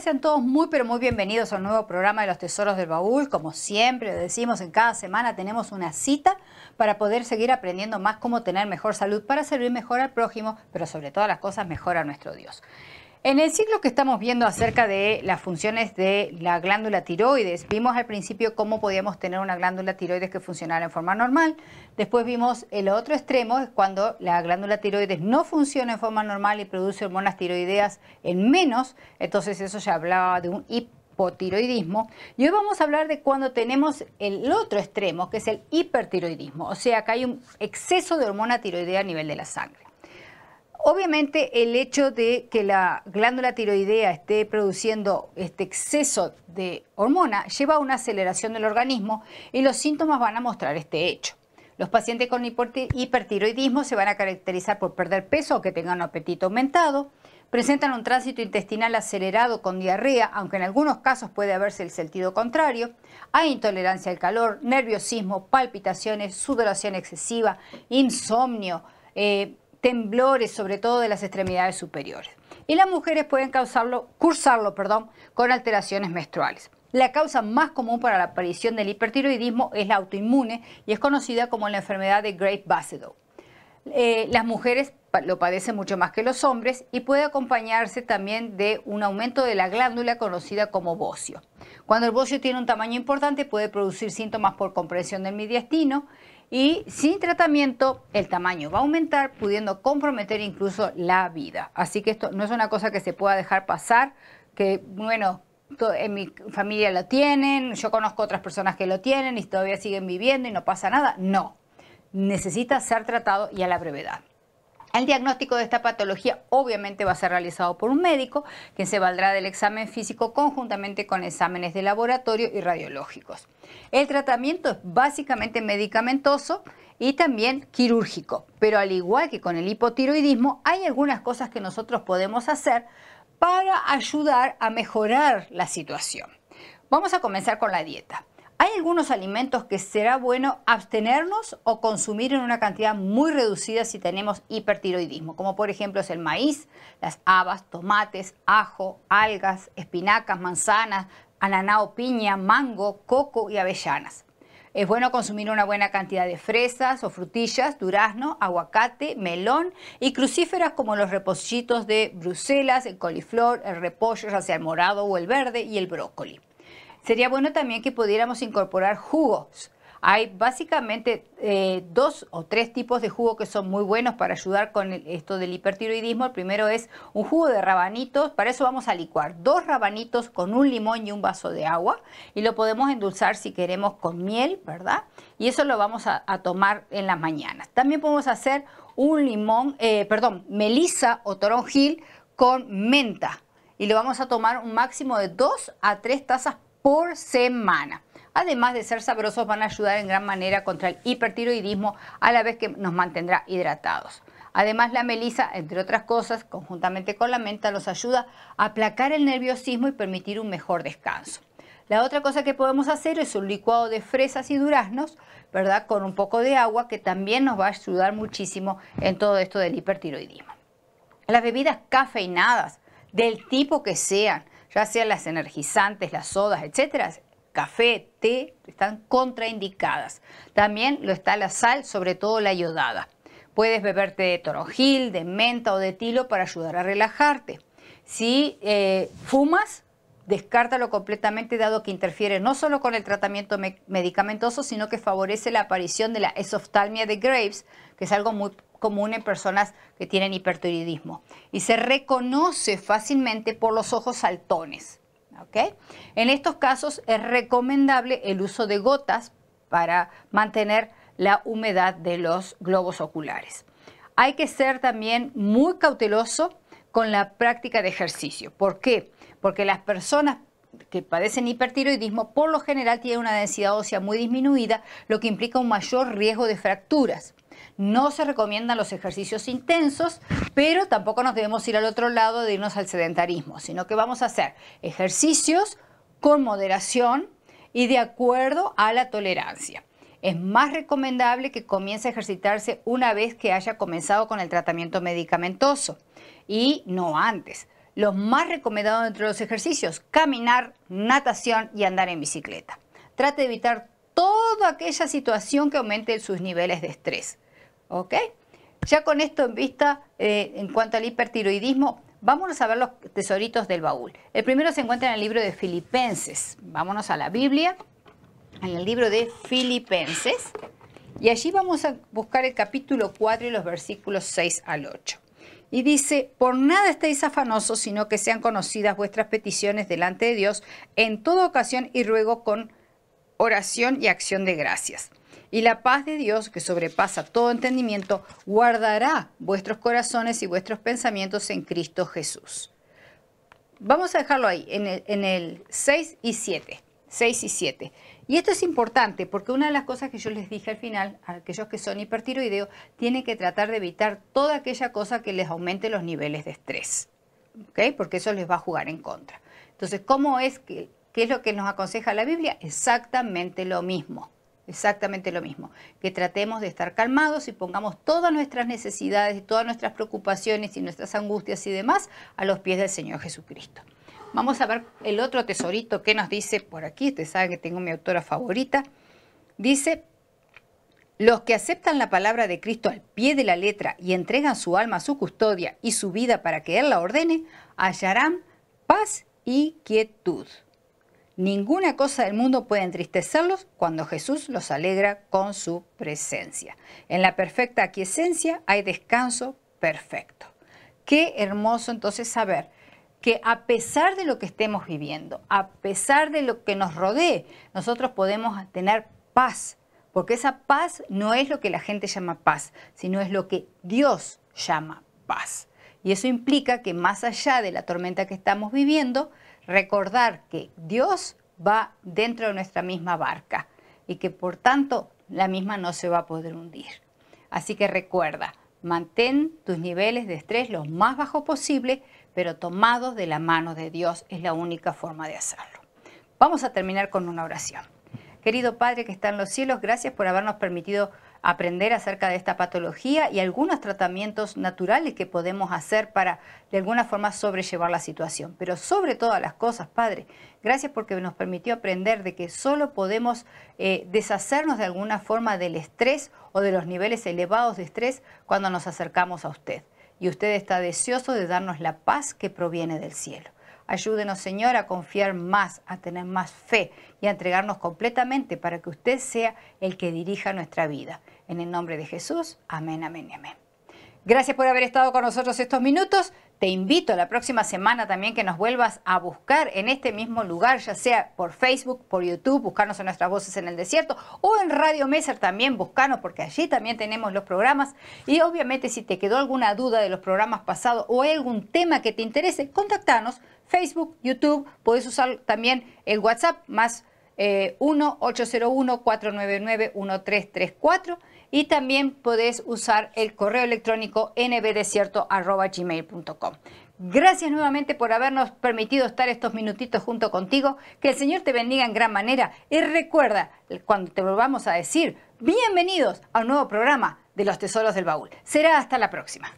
sean todos muy pero muy bienvenidos a nuevo programa de los Tesoros del Baúl. Como siempre decimos, en cada semana tenemos una cita para poder seguir aprendiendo más cómo tener mejor salud, para servir mejor al prójimo, pero sobre todas las cosas mejor a nuestro Dios. En el ciclo que estamos viendo acerca de las funciones de la glándula tiroides, vimos al principio cómo podíamos tener una glándula tiroides que funcionara en forma normal. Después vimos el otro extremo, es cuando la glándula tiroides no funciona en forma normal y produce hormonas tiroideas en menos. Entonces eso ya hablaba de un hipotiroidismo. Y hoy vamos a hablar de cuando tenemos el otro extremo, que es el hipertiroidismo. O sea, que hay un exceso de hormona tiroidea a nivel de la sangre. Obviamente el hecho de que la glándula tiroidea esté produciendo este exceso de hormona lleva a una aceleración del organismo y los síntomas van a mostrar este hecho. Los pacientes con hipertiroidismo se van a caracterizar por perder peso o que tengan un apetito aumentado, presentan un tránsito intestinal acelerado con diarrea, aunque en algunos casos puede haberse el sentido contrario, hay intolerancia al calor, nerviosismo, palpitaciones, sudoración excesiva, insomnio, eh, temblores, sobre todo de las extremidades superiores. Y las mujeres pueden causarlo, cursarlo perdón, con alteraciones menstruales. La causa más común para la aparición del hipertiroidismo es la autoinmune y es conocida como la enfermedad de Great Basedow. Eh, las mujeres lo padecen mucho más que los hombres y puede acompañarse también de un aumento de la glándula conocida como bocio. Cuando el bocio tiene un tamaño importante puede producir síntomas por compresión del mediastino y sin tratamiento el tamaño va a aumentar pudiendo comprometer incluso la vida. Así que esto no es una cosa que se pueda dejar pasar, que bueno, en mi familia lo tienen, yo conozco otras personas que lo tienen y todavía siguen viviendo y no pasa nada. No, necesita ser tratado y a la brevedad. El diagnóstico de esta patología obviamente va a ser realizado por un médico, que se valdrá del examen físico conjuntamente con exámenes de laboratorio y radiológicos. El tratamiento es básicamente medicamentoso y también quirúrgico, pero al igual que con el hipotiroidismo, hay algunas cosas que nosotros podemos hacer para ayudar a mejorar la situación. Vamos a comenzar con la dieta. Hay algunos alimentos que será bueno abstenernos o consumir en una cantidad muy reducida si tenemos hipertiroidismo, como por ejemplo es el maíz, las habas, tomates, ajo, algas, espinacas, manzanas, ananá o piña, mango, coco y avellanas. Es bueno consumir una buena cantidad de fresas o frutillas, durazno, aguacate, melón y crucíferas como los repositos de Bruselas, el coliflor, el repollo, ya sea el morado o el verde y el brócoli. Sería bueno también que pudiéramos incorporar jugos. Hay básicamente eh, dos o tres tipos de jugo que son muy buenos para ayudar con esto del hipertiroidismo. El primero es un jugo de rabanitos. Para eso vamos a licuar dos rabanitos con un limón y un vaso de agua. Y lo podemos endulzar si queremos con miel, ¿verdad? Y eso lo vamos a, tomar en las mañanas. También podemos hacer un limón, eh, perdón, melisa o toronjil con menta. Y lo vamos a tomar un máximo de dos a tres tazas por semana. Además de ser sabrosos, van a ayudar en gran manera contra el hipertiroidismo a la vez que nos mantendrá hidratados. Además, la melisa, entre otras cosas, conjuntamente con la menta, los ayuda a aplacar el nerviosismo y permitir un mejor descanso. La otra cosa que podemos hacer es un licuado de fresas y duraznos, ¿verdad? Con un poco de agua que también nos va a ayudar muchísimo en todo esto del hipertiroidismo. Las bebidas cafeinadas, del tipo que sean, ya sean las energizantes, las sodas, etcétera, café, té, están contraindicadas. También lo está la sal, sobre todo la yodada. Puedes beberte de toronjil, de menta o de tilo para ayudar a relajarte. Si eh, fumas, descártalo completamente dado que interfiere no solo con el tratamiento medicamentoso, sino que favorece la aparición de la esoftalmia de Graves, que es algo muy común en personas que tienen hipertiroidismo y se reconoce fácilmente por los ojos saltones. En estos casos es recomendable el uso de gotas para mantener la humedad de los globos oculares. Hay que ser también muy cauteloso con la práctica de ejercicio. ¿Por qué? Porque las personas que padecen hipertiroidismo por lo general tienen una densidad ósea muy disminuida, lo que implica un mayor riesgo de fracturas. No se recomiendan los ejercicios intensos, pero tampoco nos debemos ir al otro lado de irnos al sedentarismo, sino que vamos a hacer ejercicios con moderación y de acuerdo a la tolerancia. Es más recomendable que comience a ejercitarse una vez que haya comenzado con el tratamiento medicamentoso y no antes. Los más recomendados entre los ejercicios, caminar, natación y andar en bicicleta. Trate de evitar toda aquella situación que aumente sus niveles de estrés. ¿Ok? Ya con esto en vista, eh, en cuanto al hipertiroidismo, vámonos a ver los tesoritos del baúl. El primero se encuentra en el libro de Filipenses. Vámonos a la Biblia, en el libro de Filipenses. Y allí vamos a buscar el capítulo 4 y los versículos 6 al 8. Y dice, por nada estéis afanosos, sino que sean conocidas vuestras peticiones delante de Dios en toda ocasión y ruego con oración y acción de gracias. Y la paz de Dios, que sobrepasa todo entendimiento, guardará vuestros corazones y vuestros pensamientos en Cristo Jesús. Vamos a dejarlo ahí, en el, 6 y 7. 6 y 7. Y esto es importante porque una de las cosas que yo les dije al final, a aquellos que son hipertiroideos, tienen que tratar de evitar toda aquella cosa que les aumente los niveles de estrés, Porque eso les va a jugar en contra. Entonces, ¿cómo es que, qué es lo que nos aconseja la Biblia? Exactamente lo mismo. Exactamente lo mismo, que tratemos de estar calmados y pongamos todas nuestras necesidades y todas nuestras preocupaciones y nuestras angustias y demás a los pies del Señor Jesucristo. Vamos a ver el otro tesorito que nos dice por aquí, ustedes saben que tengo mi autora favorita, dice, los que aceptan la palabra de Cristo al pie de la letra y entregan su alma a su custodia y su vida para que Él la ordene, hallarán paz y quietud. Ninguna cosa del mundo puede entristecerlos cuando Jesús los alegra con su presencia. En la perfecta aquiescencia hay descanso perfecto. Qué hermoso entonces saber que a pesar de lo que estemos viviendo, a pesar de lo que nos rodee, nosotros podemos tener paz, porque esa paz no es lo que la gente llama paz, sino es lo que Dios llama paz. Y eso implica que más allá de la tormenta que estamos viviendo, recordar que Dios va dentro de nuestra misma barca y que por tanto la misma no se va a poder hundir. Así que recuerda, mantén tus niveles de estrés lo más bajo posible, pero tomados de la mano de Dios es la única forma de hacerlo. Vamos a terminar con una oración. Querido Padre que está en los cielos, gracias por habernos permitido aprender acerca de esta patología y algunos tratamientos naturales que podemos hacer para de alguna forma sobrellevar la situación. Pero sobre todas las cosas, Padre, gracias porque nos permitió aprender de que solo podemos eh, deshacernos de alguna forma del estrés o de los niveles elevados de estrés cuando nos acercamos a usted. Y usted está deseoso de darnos la paz que proviene del cielo. Ayúdenos, Señor, a confiar más, a tener más fe y a entregarnos completamente para que usted sea el que dirija nuestra vida. En el nombre de Jesús, amén, amén amén. Gracias por haber estado con nosotros estos minutos. Te invito a la próxima semana también que nos vuelvas a buscar en este mismo lugar, ya sea por Facebook, por YouTube, buscarnos en nuestras voces en el desierto o en Radio Messer también, buscanos porque allí también tenemos los programas. Y obviamente si te quedó alguna duda de los programas pasados o hay algún tema que te interese, contactanos. Facebook, YouTube, podés usar también el WhatsApp más 1-801-499-1334 eh, y también podés usar el correo electrónico nbdesierto.gmail.com. Gracias nuevamente por habernos permitido estar estos minutitos junto contigo. Que el Señor te bendiga en gran manera. Y recuerda, cuando te volvamos a decir, bienvenidos a un nuevo programa de los Tesoros del Baúl. Será hasta la próxima.